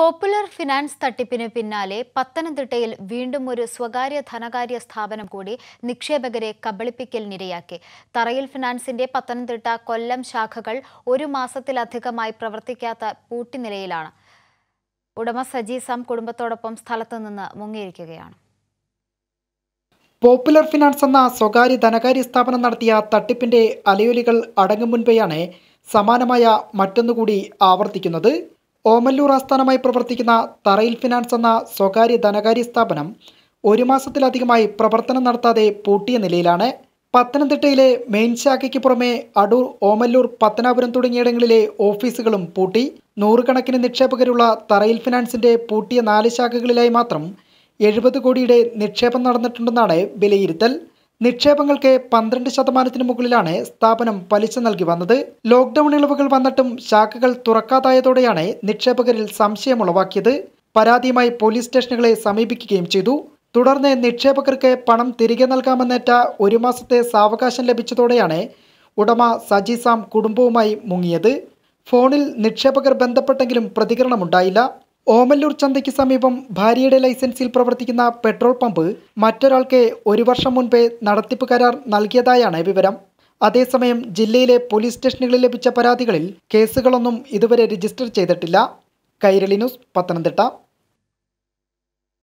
popular finance തട്ടിപ്പിന് പിന്നാലെ പത്തനംതിട്ടയിൽ വീണ്ടും ഒരു സ്വകാര്യ ധനകാര്യ സ്ഥാപനം കൂടി നിക്ഷേപകരെ കബളിപ്പിക്കലിനിരയാക്കി തറയിൽ ഫിനാൻസിന്റെ പത്തനംതിട്ട കൊല്ലം ശാഖകൾ ഒരു മാസത്തിലധികമായി പ്രവർത്തിക്കാത്ത പൂട്ടിനിലയിലാണ് ഉടമ സജി സാം കുടുംബത്തോടൊപ്പം സ്ഥലത്തുനിന്ന് മുങ്ങിയിരിക്കുകയാണ് പോപ്പുലർ ഫിനാൻസ് എന്ന സ്വകാര്യ ധനകാര്യ സ്ഥാപനം നടത്തിയ തട്ടിപ്പിന്റെ അലയൊലികൾ അടങ്ങും മുൻപെയാണ് സമാനമായ മറ്റൊന്നുകൂടി ആവർത്തിക്കുന്നത് ഓമല്ലൂർ ആസ്ഥാനമായി പ്രവർത്തിക്കുന്ന തറയിൽ ഫിനാൻസ് എന്ന സ്വകാര്യ ധനകാര്യ സ്ഥാപനം ഒരു മാസത്തിലധികമായി പ്രവർത്തനം നടത്താതെ പൂട്ടിയ നിലയിലാണ് പത്തനംതിട്ടയിലെ മെയിൻ ശാഖയ്ക്ക് പുറമെ അടൂർ ഓമല്ലൂർ പത്തനാപുരം തുടങ്ങിയിടങ്ങളിലെ ഓഫീസുകളും പൂട്ടി നൂറുകണക്കിന് നിക്ഷേപകരുള്ള തറയിൽ ഫിനാൻസിന്റെ പൂട്ടിയ നാല് ശാഖകളിലായി മാത്രം എഴുപത് കോടിയുടെ നിക്ഷേപം നടന്നിട്ടുണ്ടെന്നാണ് വിലയിരുത്തൽ നിക്ഷേപങ്ങൾക്ക് പന്ത്രണ്ട് ശതമാനത്തിന് മുകളിലാണ് സ്ഥാപനം പലിശ നൽകി വന്നത് ലോക്ക്ഡൌൺ ഇളവുകൾ വന്നിട്ടും ശാഖകൾ തുറക്കാതായതോടെയാണ് നിക്ഷേപകരിൽ സംശയമുളവാക്കിയത് പരാതിയുമായി പോലീസ് സ്റ്റേഷനുകളെ സമീപിക്കുകയും ചെയ്തു തുടർന്ന് നിക്ഷേപകർക്ക് പണം തിരികെ നൽകാമെന്നേറ്റ ഒരു മാസത്തെ സാവകാശം ലഭിച്ചതോടെയാണ് ഉടമ സജി സാം കുടുംബവുമായി മുങ്ങിയത് ഫോണിൽ നിക്ഷേപകർ ബന്ധപ്പെട്ടെങ്കിലും പ്രതികരണമുണ്ടായില്ല ഓമല്ലൂർ ചന്തയ്ക്ക് സമീപം ഭാര്യയുടെ ലൈസൻസിൽ പ്രവർത്തിക്കുന്ന പെട്രോൾ പമ്പ് മറ്റൊരാൾക്ക് ഒരു വർഷം മുൻപേ നടത്തിപ്പ് കരാർ നൽകിയതായാണ് വിവരം അതേസമയം ജില്ലയിലെ പോലീസ് സ്റ്റേഷനുകളിൽ ലഭിച്ച പരാതികളിൽ കേസുകളൊന്നും ഇതുവരെ രജിസ്റ്റർ ചെയ്തിട്ടില്ല കൈരളി ന്യൂസ് പത്തനംതിട്ട